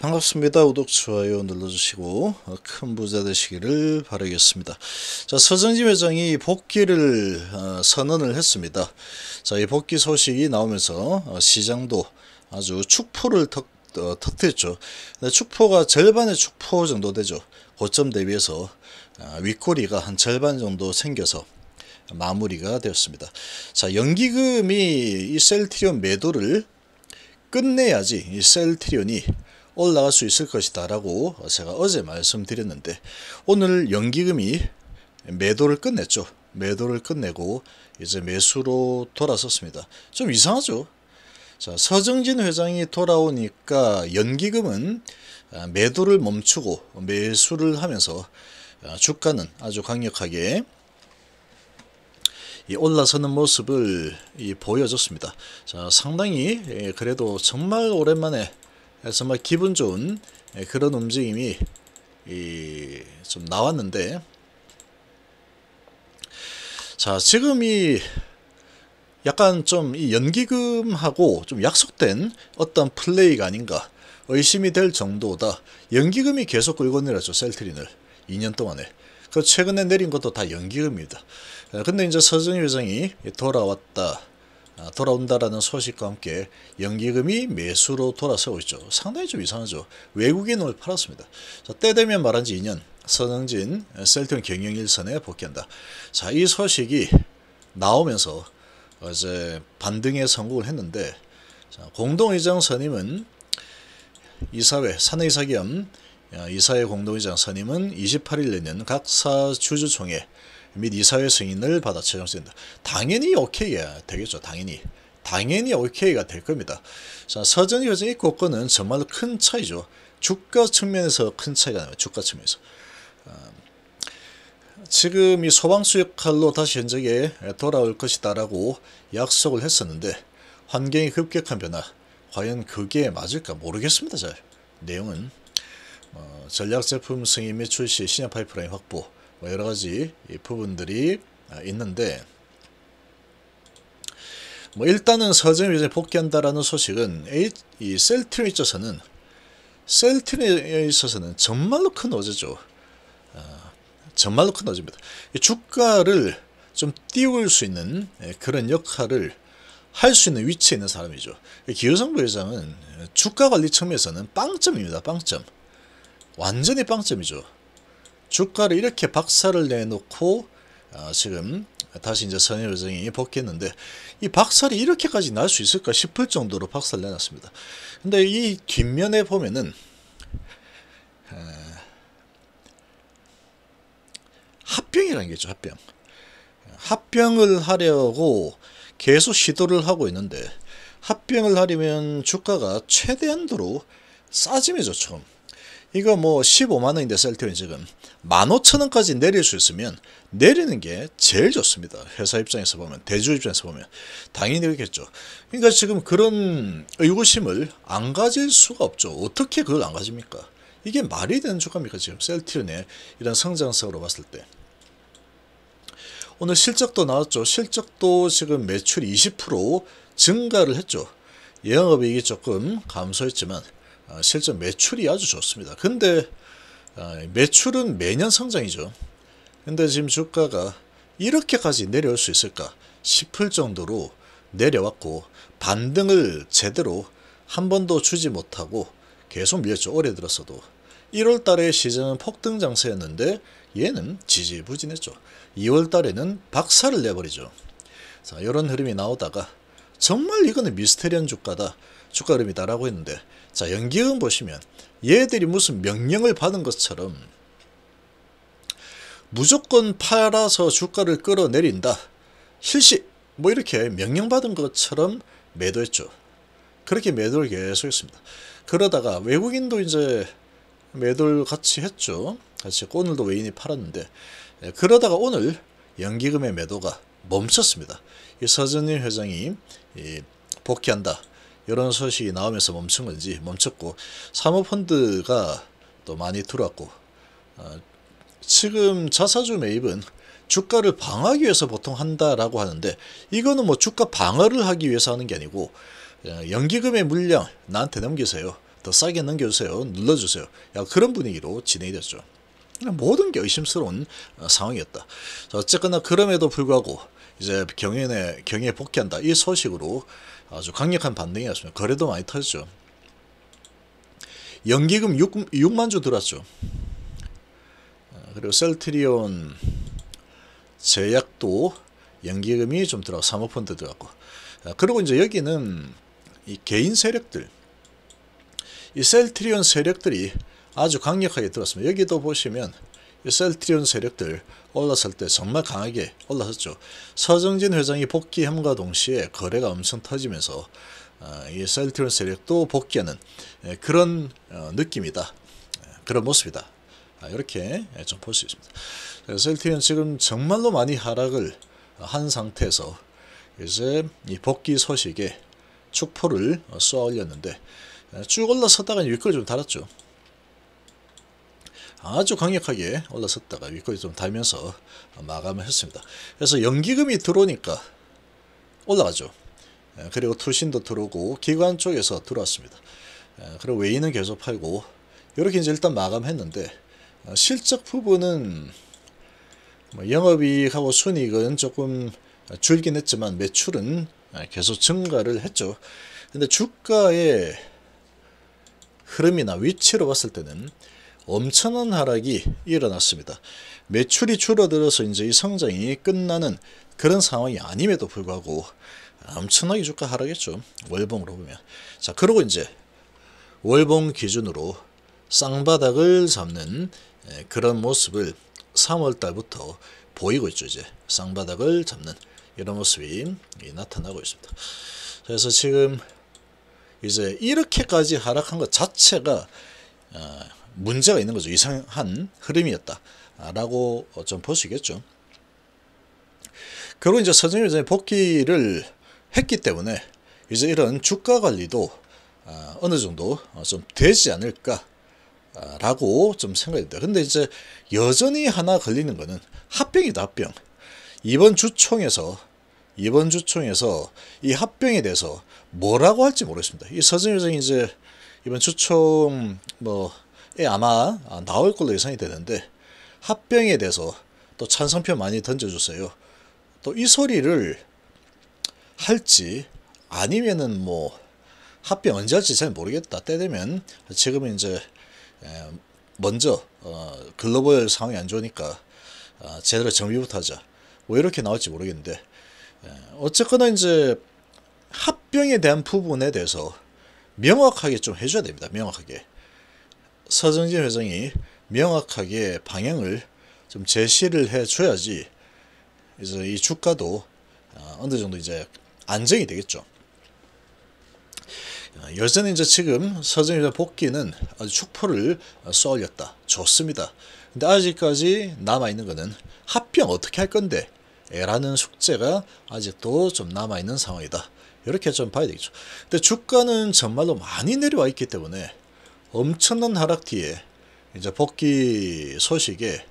반갑습니다. 구독, 좋아요 눌러주시고 어, 큰 부자 되시기를 바라겠습니다. 자, 서정진 회장이 복귀를 어, 선언을 했습니다. 자, 이 복귀 소식이 나오면서 어, 시장도 아주 축포를 터, 어, 터트렸죠. 근데 축포가 절반의 축포 정도 되죠. 고점 대비해서 아, 윗꼬리가 한 절반 정도 생겨서 마무리가 되었습니다. 자, 연기금이 이 셀트리온 매도를 끝내야지 이 셀트리온이 올라갈 수 있을 것이다 라고 제가 어제 말씀드렸는데 오늘 연기금이 매도를 끝냈죠. 매도를 끝내고 이제 매수로 돌아섰습니다. 좀 이상하죠. 자, 서정진 회장이 돌아오니까 연기금은 아, 매도를 멈추고 매수를 하면서 아, 주가는 아주 강력하게 올라서는 모습을 보여줬습니다. 자, 상당히 예, 그래도 정말 오랜만에 예, 정말 기분 좋은 예, 그런 움직임이 좀 나왔는데 자 지금 이 약간 좀 이 연기금하고 좀 약속된 어떤 플레이가 아닌가 의심이 될 정도다 연기금이 계속 끌고 내려죠 셀트린을 2년 동안에 그 최근에 내린 것도 다 연기금입니다 예, 근데 이제 서정희 회장이 돌아왔다 아, 돌아온다라는 소식과 함께 연기금이 매수로 돌아서고 있죠. 상당히 좀 이상하죠. 외국인을 팔았습니다. 자, 때 되면 말한 지 2년 선흥진 어, 셀트 경영 일선에 복귀한다. 자, 이 소식이 나오면서 어제 반등에 성공을 했는데 자, 공동의장 선임은 이사회 사내이사 겸 어, 이사회 공동의장 선임은 28일 내년 각사 주주총회 및 이사회 승인을 받아 채정된다 당연히 오케이가 되겠죠. 당연히. 당연히 오케이가 될 겁니다. 자, 서전이 회의 고건은 정말로 큰 차이죠. 주가 측면에서 큰 차이가 나요. 주가 측면에서. 아, 지금 이 소방수역 칼로 다시 현장에 돌아올 것이다라고 약속을 했었는데 환경이 급격한 변화, 과연 그게 맞을까 모르겠습니다. 잘. 내용은 어, 전략제품 승인 및 출시, 신약 파이프라인 확보, 뭐 여러 가지 부분들이 아, 있는데 뭐 일단은 서점이 이제 복귀한다라는 소식은 이 셀틴에 있어서는 셀틴에 있어서는 정말로 큰 어제죠. 아, 정말로 큰 어제입니다. 주가를 좀 띄울 수 있는 예, 그런 역할을 할 수 있는 위치에 있는 사람이죠. 기우성 부회장은 주가 관리 측면에서는 빵점입니다. 빵점. 완전히 빵점이죠. 주가를 이렇게 박살을 내놓고 아, 지금 다시 이제 선의정이 복귀했는데 이 박살이 이렇게까지 날 수 있을까 싶을 정도로 박살을 내놨습니다. 근데 이 뒷면에 보면은 에, 합병이라는 게 있죠. 합병. 합병을 하려고 계속 시도를 하고 있는데 합병을 하려면 주가가 최대한도로 싸지면죠 처음. 이거 뭐 15만원인데 셀트윈 지금 15,000원까지 내릴 수 있으면 내리는 게 제일 좋습니다. 회사 입장에서 보면 대주 입장에서 보면 당연히 그렇겠죠. 그러니까 지금 그런 의구심을 안 가질 수가 없죠. 어떻게 그걸 안 가집니까? 이게 말이 되는 주가입니까 지금 셀트윈의 이런 성장성으로 봤을 때. 오늘 실적도 나왔죠. 실적도 지금 매출 20% 증가를 했죠. 영업이익이 조금 감소했지만 아, 실제 매출이 아주 좋습니다. 근데 아, 매출은 매년 성장이죠. 근데 지금 주가가 이렇게까지 내려올 수 있을까 싶을 정도로 내려왔고 반등을 제대로 한 번도 주지 못하고 계속 밀렸죠. 올해 들었어도 1월 달에 시장은 폭등 장세였는데 얘는 지지부진했죠. 2월 달에는 박살을 내버리죠. 자, 이런 흐름이 나오다가 정말 이거는 미스테리한 주가다. 주가 흐름이다라고 했는데 자연기금 보시면 얘들이 무슨 명령을 받은 것처럼 무조건 팔아서 주가를 끌어내린다. 실시 뭐 이렇게 명령받은 것처럼 매도했죠. 그렇게 매도를 계속했습니다. 그러다가 외국인도 이제 매도를 같이 했죠. 같이 오늘도 외인이 팔았는데 예, 그러다가 오늘 연기금의 매도가 멈췄습니다. 이서전님 회장이 이 복귀한다 이런 소식이 나오면서 멈춘 건지 멈췄고 사모펀드가 또 많이 들어왔고 어, 지금 자사주 매입은 주가를 방어하기 위해서 보통 한다라고 하는데 이거는 뭐 주가 방어를 하기 위해서 하는 게 아니고 어, 연기금의 물량 나한테 넘기세요. 더 싸게 넘겨주세요. 눌러주세요. 야, 그런 분위기로 진행이 됐죠. 모든 게 의심스러운 어, 상황이었다. 자, 어쨌거나 그럼에도 불구하고 이제 경연에 경에 복귀한다 이 소식으로 아주 강력한 반등이었습니다. 거래도 많이 터졌죠. 연기금 6, 6만 주 들어왔죠. 아, 그리고 셀트리온 제약도 연기금이 좀들어가 사모펀드 들어갔고 아, 그리고 이제 여기는 이 개인 세력들 이 셀트리온 세력들이 아주 강력하게 들었습니다. 여기도 보시면 셀트리온 세력들 올랐을 때 정말 강하게 올랐었죠. 서정진 회장이 복귀함과 동시에 거래가 엄청 터지면서 어, 이 셀트리온 세력도 복귀하는 예, 그런 어, 느낌이다. 예, 그런 모습이다. 아, 이렇게 예, 좀볼 수 있습니다. 셀트리온 지금 정말로 많이 하락을 한 상태에서 이제 이 복귀 소식에 축포를 쏘아 올렸는데 쭉 올라섰다가 윗글 좀 달았죠. 아주 강력하게 올라섰다가 위거리 좀 달면서 마감을 했습니다. 그래서 연기금이 들어오니까 올라가죠. 예, 그리고 투신도 들어오고 기관 쪽에서 들어왔습니다. 예, 그리고 외인은 계속 팔고 이렇게 이제 일단 마감했는데 어, 실적 부분은 뭐 영업이익하고 순이익은 조금 줄긴 했지만 매출은 예, 계속 증가를 했죠. 근데 주가의 흐름이나 위치로 봤을 때는 엄청난 하락이 일어났습니다. 매출이 줄어들어서 이제 이 성장이 끝나는 그런 상황이 아님에도 불구하고 엄청나게 주가 하락했죠. 월봉으로 보면. 자, 그러고 이제 월봉 기준으로 쌍바닥을 잡는 그런 모습을 3월달부터 보이고 있죠. 이제 쌍바닥을 잡는 이런 모습이 나타나고 있습니다. 그래서 지금 이제 이렇게까지 하락한 것 자체가 아, 문제가 있는 거죠. 이상한 흐름이었다라고 좀 볼 수 있겠죠. 결국 이제 서정일 회장 복귀를 했기 때문에 이제 이런 주가 관리도 아, 어느 정도 어, 좀 되지 않을까 아, 라고 좀 생각이 듭니다. 근데 이제 여전히 하나 걸리는 거는 합병이다, 합병. 이번 주총에서, 이번 주총에서 이 합병에 대해서 뭐라고 할지 모르겠습니다. 이 서진 회장이 이제 이번 주총 뭐 예, 아마 나올 걸로 예상이 되는데 합병에 대해서 또 찬성표 많이 던져주세요. 또 이 소리를 할지 아니면은 뭐 합병 언제 할지 잘 모르겠다. 때 되면 지금 이제 예, 먼저 어 글로벌 상황이 안 좋으니까 아, 제대로 정비부터 하자. 왜 뭐 이렇게 나올지 모르겠는데 예, 어쨌거나 이제 합병에 대한 부분에 대해서 명확하게 좀 해줘야 됩니다. 명확하게. 서정진 회장이 명확하게 방향을 좀 제시를 해줘야지 이제 이 주가도 어, 어느 정도 이제 안정이 되겠죠. 어, 여전히 이제 지금 서정희의 복귀는 아주 축포를 어, 쏘올렸다. 좋습니다. 근데 아직까지 남아있는 것은 합병 어떻게 할 건데? 라는 숙제가 아직도 좀 남아있는 상황이다. 이렇게 좀 봐야 되겠죠. 근데 주가는 정말로 많이 내려와 있기 때문에 엄청난 하락 뒤에 이제 복귀 소식에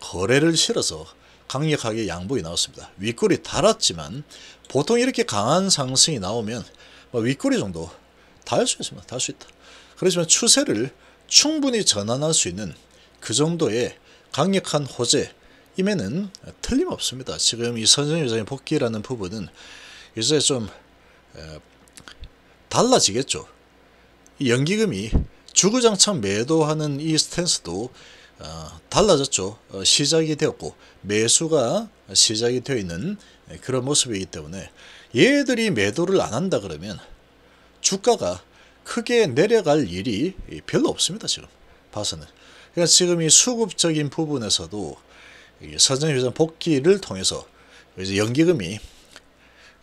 거래를 실어서 강력하게 양봉이 나왔습니다. 윗골이 달았지만 보통 이렇게 강한 상승이 나오면 뭐 윗골이 정도 달 수 있습니다. 달 수 있다. 그렇지만 추세를 충분히 전환할 수 있는 그 정도의 강력한 호재임에는 틀림없습니다. 지금 이 선생 회장의 복귀라는 부분은 이제 좀 달라지겠죠. 연기금이 주구장창 매도하는 이 스탠스도 어, 달라졌죠. 어, 시작이 되었고 매수가 시작이 되어 있는 그런 모습이기 때문에 얘들이 매도를 안 한다 그러면 주가가 크게 내려갈 일이 별로 없습니다. 지금 봐서는. 그러니까 지금 이 수급적인 부분에서도 선전회전 복귀를 통해서 이제 연기금이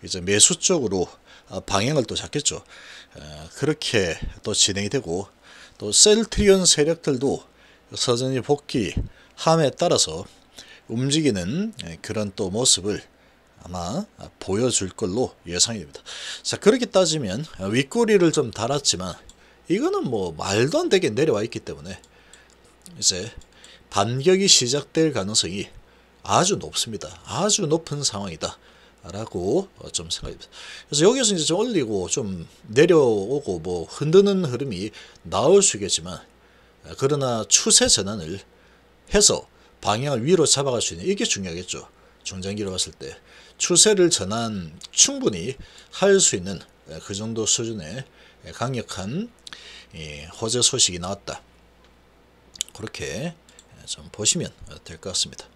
이제 매수 쪽으로 아, 방향을 또 잡겠죠. 그렇게 또 진행이 되고 또 셀트리온 세력들도 서전이 복귀함에 따라서 움직이는 예, 그런 또 모습을 아마 보여줄 걸로 예상이 됩니다. 자 그렇게 따지면 윗꼬리를 좀 달았지만 이거는 뭐 말도 안 되게 내려와 있기 때문에 이제 반격이 시작될 가능성이 아주 높습니다. 아주 높은 상황이다. 라고 어, 좀 생각이 됩 그래서 여기서 이제 좀 올리고 좀 내려오고 뭐 흔드는 흐름이 나올 수 있겠지만 아, 그러나 추세 전환을 해서 방향을 위로 잡아갈 수 있는 이게 중요하겠죠. 중장기로 봤을 때 추세를 전환 충분히 할 수 있는 아, 그 정도 수준의 아, 강력한 호재 소식이 나왔다. 그렇게 좀 보시면 될 것 같습니다.